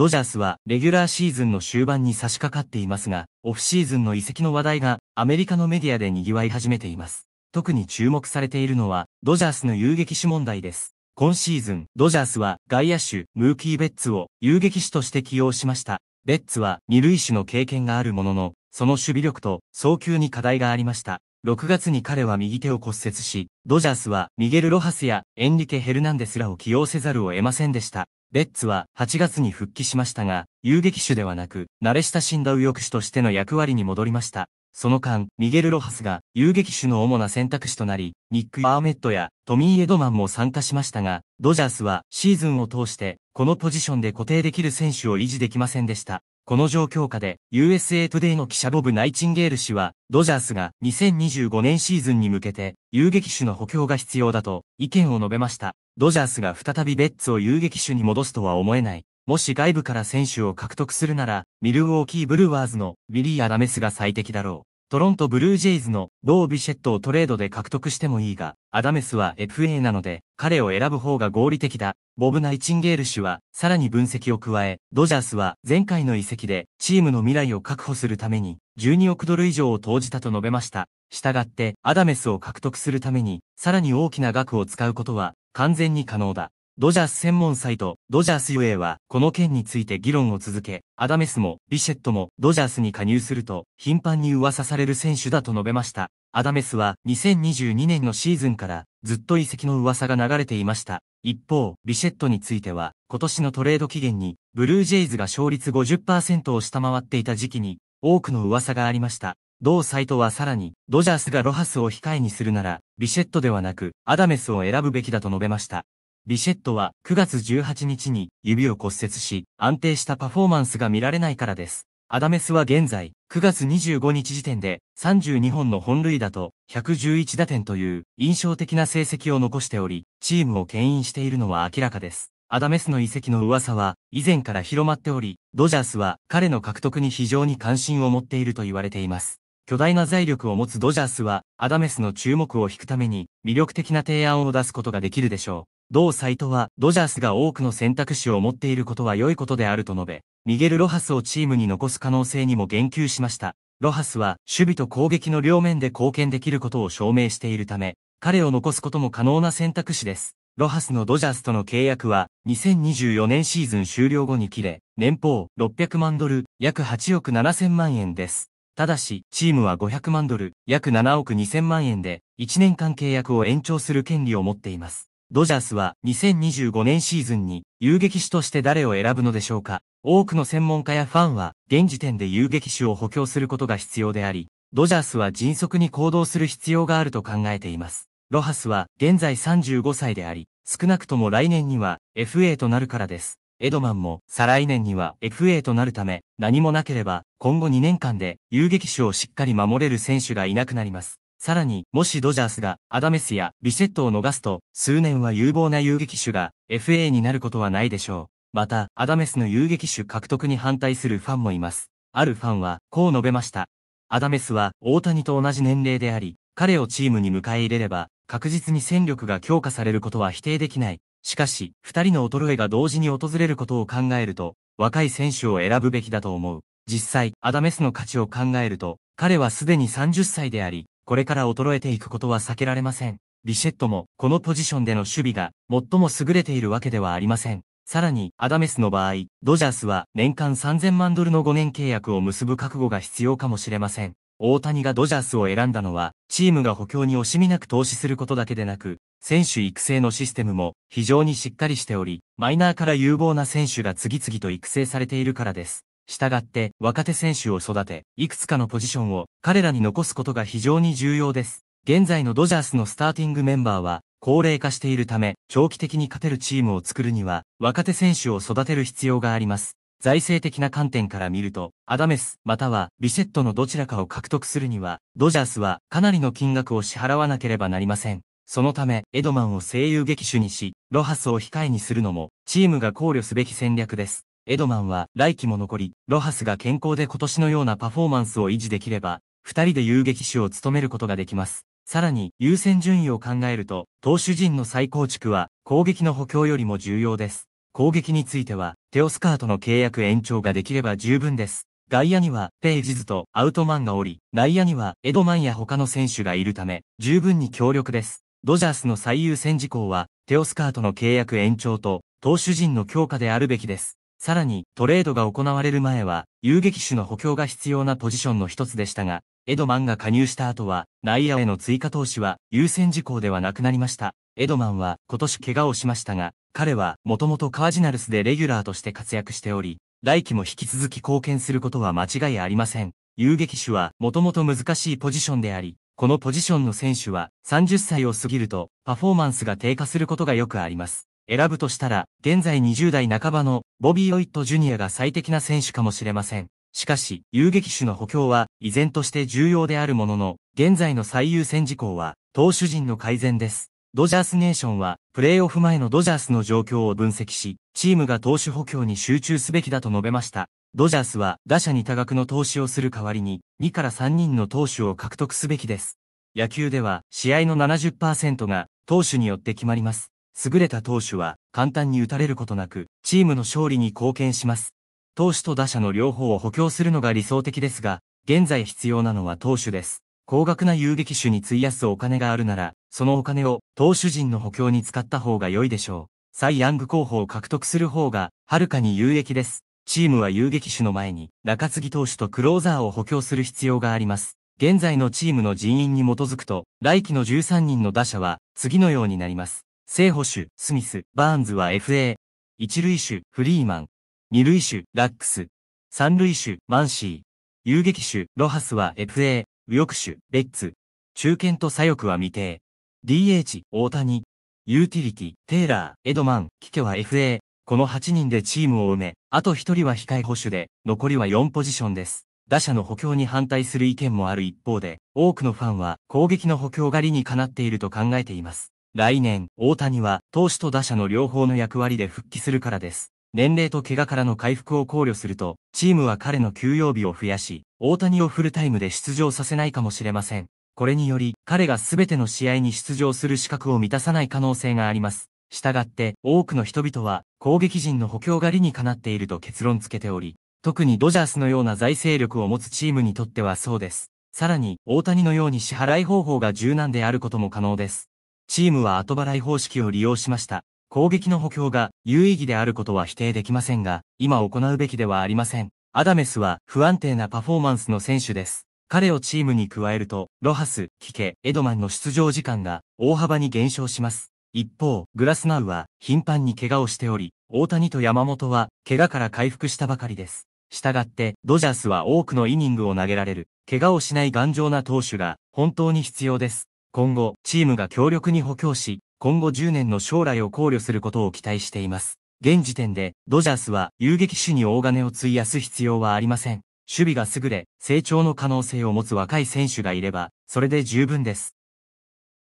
ドジャースはレギュラーシーズンの終盤に差し掛かっていますが、オフシーズンの移籍の話題がアメリカのメディアで賑わい始めています。特に注目されているのは、ドジャースの遊撃手問題です。今シーズン、ドジャースは外野手、ムーキー・ベッツを遊撃手として起用しました。ベッツは二塁手の経験があるものの、その守備力と早急に課題がありました。6月に彼は右手を骨折し、ドジャースはミゲル・ロハスやエンリケ・ヘルナンデスらを起用せざるを得ませんでした。レッツは8月に復帰しましたが、遊撃手ではなく、慣れ親しんだ右翼手としての役割に戻りました。その間、ミゲル・ロハスが遊撃手の主な選択肢となり、ニック・アーメットやトミー・エドマンも参加しましたが、ドジャースはシーズンを通して、このポジションで固定できる選手を維持できませんでした。この状況下で、USA Today の記者ボブ・ナイチンゲール氏は、ドジャースが2025年シーズンに向けて、遊撃手の補強が必要だと、意見を述べました。ドジャースが再びベッツを遊撃手に戻すとは思えない。もし外部から選手を獲得するなら、ミルウォーキーブルワーズのウィリー・アダメスが最適だろう。トロントブルージェイズのロー・ビシェットをトレードで獲得してもいいが、アダメスは FA なので、彼を選ぶ方が合理的だ。ボブ・ナイチンゲール氏は、さらに分析を加え、ドジャースは前回の移籍で、チームの未来を確保するために、12億ドル以上を投じたと述べました。従って、アダメスを獲得するために、さらに大きな額を使うことは、完全に可能だ。ドジャース専門サイト、ドジャース UA は、この件について議論を続け、アダメスも、ビシェットも、ドジャースに加入すると、頻繁に噂される選手だと述べました。アダメスは、2022年のシーズンから、ずっと遺跡の噂が流れていました。一方、ビシェットについては、今年のトレード期限に、ブルージェイズが勝率50%を下回っていた時期に、多くの噂がありました。同サイトはさらに、ドジャースがロハスを控えにするなら、ビシェットではなく、アダメスを選ぶべきだと述べました。ビシェットは9月18日に指を骨折し、安定したパフォーマンスが見られないからです。アダメスは現在、9月25日時点で32本の本塁打と111打点という印象的な成績を残しており、チームを牽引しているのは明らかです。アダメスの遺跡の噂は以前から広まっており、ドジャースは彼の獲得に非常に関心を持っていると言われています。巨大な財力を持つドジャースは、アダメスの注目を引くために、魅力的な提案を出すことができるでしょう。同サイトは、ドジャースが多くの選択肢を持っていることは良いことであると述べ、ミゲル・ロハスをチームに残す可能性にも言及しました。ロハスは、守備と攻撃の両面で貢献できることを証明しているため、彼を残すことも可能な選択肢です。ロハスのドジャースとの契約は、2024年シーズン終了後に切れ、年俸600万ドル、約8億7000万円です。ただし、チームは500万ドル、約7億2000万円で、1年間契約を延長する権利を持っています。ドジャースは2025年シーズンに遊撃手として誰を選ぶのでしょうか多くの専門家やファンは現時点で遊撃手を補強することが必要であり、ドジャースは迅速に行動する必要があると考えています。ロハスは現在35歳であり、少なくとも来年には FA となるからです。エドマンも再来年には FA となるため、何もなければ、今後2年間で遊撃手をしっかり守れる選手がいなくなります。さらに、もしドジャースがアダメスやビセットを逃すと、数年は有望な遊撃手が FA になることはないでしょう。また、アダメスの遊撃手獲得に反対するファンもいます。あるファンは、こう述べました。アダメスは大谷と同じ年齢であり、彼をチームに迎え入れれば、確実に戦力が強化されることは否定できない。しかし、二人の衰えが同時に訪れることを考えると、若い選手を選ぶべきだと思う。実際、アダメスの価値を考えると、彼はすでに30歳であり、これから衰えていくことは避けられません。ビシェットも、このポジションでの守備が、最も優れているわけではありません。さらに、アダメスの場合、ドジャースは年間3000万ドルの5年契約を結ぶ覚悟が必要かもしれません。大谷がドジャースを選んだのは、チームが補強に惜しみなく投資することだけでなく、選手育成のシステムも非常にしっかりしており、マイナーから有望な選手が次々と育成されているからです。したがって若手選手を育て、いくつかのポジションを彼らに残すことが非常に重要です。現在のドジャースのスターティングメンバーは高齢化しているため、長期的に勝てるチームを作るには若手選手を育てる必要があります。財政的な観点から見ると、アダメスまたはビセットのどちらかを獲得するには、ドジャースはかなりの金額を支払わなければなりません。そのため、エドマンを声優劇手にし、ロハスを控えにするのも、チームが考慮すべき戦略です。エドマンは来季も残り、ロハスが健康で今年のようなパフォーマンスを維持できれば、二人で遊撃手を務めることができます。さらに、優先順位を考えると、投手陣の再構築は、攻撃の補強よりも重要です。攻撃については、テオスカートの契約延長ができれば十分です。外野にはペイジズとアウトマンがおり、内野にはエドマンや他の選手がいるため、十分に強力です。ドジャースの最優先事項は、テオスカートの契約延長と、投手陣の強化であるべきです。さらに、トレードが行われる前は、遊撃手の補強が必要なポジションの一つでしたが、エドマンが加入した後は、内野への追加投資は優先事項ではなくなりました。エドマンは今年怪我をしましたが、彼はもともとカージナルスでレギュラーとして活躍しており、来季も引き続き貢献することは間違いありません。遊撃手はもともと難しいポジションであり、このポジションの選手は30歳を過ぎるとパフォーマンスが低下することがよくあります。選ぶとしたら、現在20代半ばのボビー・オイット・ジュニアが最適な選手かもしれません。しかし、遊撃手の補強は依然として重要であるものの、現在の最優先事項は投手陣の改善です。ドジャースネーションは、プレーオフ前のドジャースの状況を分析し、チームが投手補強に集中すべきだと述べました。ドジャースは打者に多額の投資をする代わりに、2から3人の投手を獲得すべきです。野球では試合の70%が投手によって決まります。優れた投手は簡単に打たれることなく、チームの勝利に貢献します。投手と打者の両方を補強するのが理想的ですが、現在必要なのは投手です。高額な遊撃手に費やすお金があるなら、そのお金を投手陣の補強に使った方が良いでしょう。サイ・ヤング候補を獲得する方が、はるかに有益です。チームは遊撃手の前に、中継ぎ投手とクローザーを補強する必要があります。現在のチームの人員に基づくと、来季の13人の打者は、次のようになります。正捕手、スミス、バーンズは FA。一塁手、フリーマン。二塁手、ラックス。三塁手、マンシー。遊撃手、ロハスは FA。右翼手、レッツ。中堅と左翼は未定。DH、大谷。ユーティリティ、テイラー、エドマン、キケは FA。この8人でチームを埋め、あと1人は控え保守で、残りは4ポジションです。打者の補強に反対する意見もある一方で、多くのファンは攻撃の補強狩りにかなっていると考えています。来年、大谷は投手と打者の両方の役割で復帰するからです。年齢と怪我からの回復を考慮すると、チームは彼の休養日を増やし、大谷をフルタイムで出場させないかもしれません。これにより、彼が全ての試合に出場する資格を満たさない可能性があります。したがって多くの人々は攻撃陣の補強が理にかなっていると結論付けており、特にドジャースのような財政力を持つチームにとってはそうです。さらに、大谷のように支払い方法が柔軟であることも可能です。チームは後払い方式を利用しました。攻撃の補強が有意義であることは否定できませんが、今行うべきではありません。アダメスは不安定なパフォーマンスの選手です。彼をチームに加えると、ロハス、キケ、エドマンの出場時間が大幅に減少します。一方、グラスナウは頻繁に怪我をしており、大谷と山本は怪我から回復したばかりです。したがって、ドジャースは多くのイニングを投げられる、怪我をしない頑丈な投手が本当に必要です。今後、チームが強力に補強し、今後10年の将来を考慮することを期待しています。現時点で、ドジャースは遊撃手に大金を費やす必要はありません。守備が優れ、成長の可能性を持つ若い選手がいれば、それで十分です。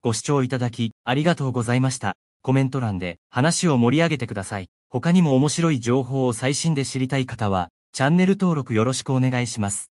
ご視聴いただき、ありがとうございました。コメント欄で話を盛り上げてください。他にも面白い情報を最新で知りたい方は、チャンネル登録よろしくお願いします。